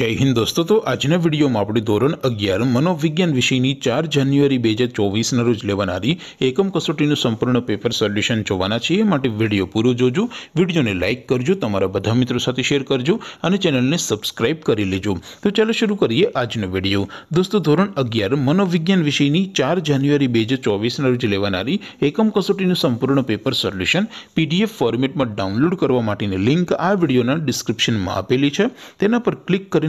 જય હિન્દ દોસ્તો તો આજના વિડીયોમાં આપણે ધોરણ અગિયાર મનોવિજ્ઞાન વિષયની ચાર જાન્યુઆરી બે હજાર ચોવીસના રોજ લેવાનારી એકમ કસોટીનું સંપૂર્ણ પેપર સોલ્યુશન જોવાના છીએ માટે વિડીયો પૂરો જોજો વિડીયોને લાઇક કરજો તમારા બધા મિત્રો સાથે શેર કરજો અને ચેનલને સબસ્ક્રાઇબ કરી લેજો તો ચાલો શરૂ કરીએ આજનો વિડીયો દોસ્તો ધોરણ અગિયાર મનોવિજ્ઞાન વિષયની ચાર જાન્યુઆરી બે હજાર ચોવીસના રોજ લેવાનારી એકમ કસોટીનું સંપૂર્ણ પેપર સોલ્યુશન પીડીએફ ફોર્મેટમાં ડાઉનલોડ કરવા માટેની લિંક આ વિડીયોના ડિસ્ક્રિપ્શનમાં આપેલી છે તેના પર ક્લિક કરીને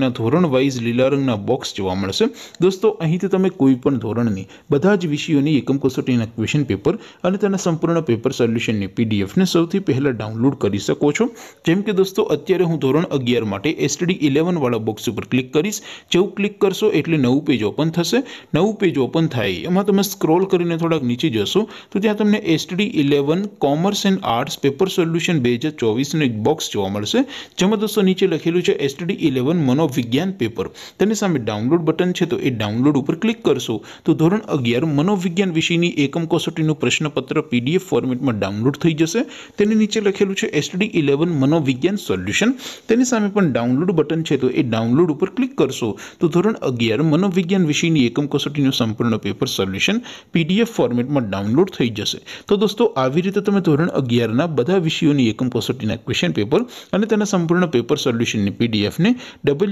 ના ધોરણ વાઇઝ લીલરંગના બોક્સ જોવા મળશે દોસ્તો અહીંથી તમે કોઈ પણ ધોરણની બધા જ વિષયોની એકમ કસોટીના ક્વેશ્ચન પેપર અને તેના સંપૂર્ણ પેપર સોલ્યુશનની પીડીએફ ને સૌથી પહેલા ડાઉનલોડ કરી શકો છો જેમ કે દોસ્તો અત્યારે હું ધોરણ 11 માટે STD 11 વાળો બોક્સ ઉપર ક્લિક કરીસ જેવ ક્લિક કરશો એટલે નવું પેજ ઓપન થશે નવું પેજ ઓપન થાય એમાં તમે સ્ક્રોલ કરીને થોડક નીચે જશો તો ત્યાં તમને STD 11 commerce and arts paper solution batch 24 નો એક બોક્સ જોવા મળશે જેમ કે દોસ્તો નીચે લખેલું છે STD 11 નો વિજ્ઞાન પેપર તેની સામે ડાઉનલોડ બટન છે તો એ ડાઉનલોડ ઉપર ક્લિક કરશો તો ધોરણ 11 મનોવિજ્ઞાન વિષયની એકમ 66 નું પ્રશ્નપત્ર PDF ફોર્મેટમાં ડાઉનલોડ થઈ જશે તેની નીચે લખેલું છે STD 11 મનોવિજ્ઞાન સોલ્યુશન તેની સામે પણ ડાઉનલોડ બટન છે તો એ ડાઉનલોડ ઉપર ક્લિક કરશો તો ધોરણ 11 મનોવિજ્ઞાન વિષયની એકમ 66 નું સંપૂર્ણ પેપર સોલ્યુશન PDF ફોર્મેટમાં ડાઉનલોડ થઈ જશે તો દોસ્તો આવી રીતે તમે ધોરણ 11 ના બધા વિષયોની એકમ 66 ના ક્વેશ્ચન પેપર અને તેના સંપૂર્ણ પેપર સોલ્યુશનની PDF ને ડબલ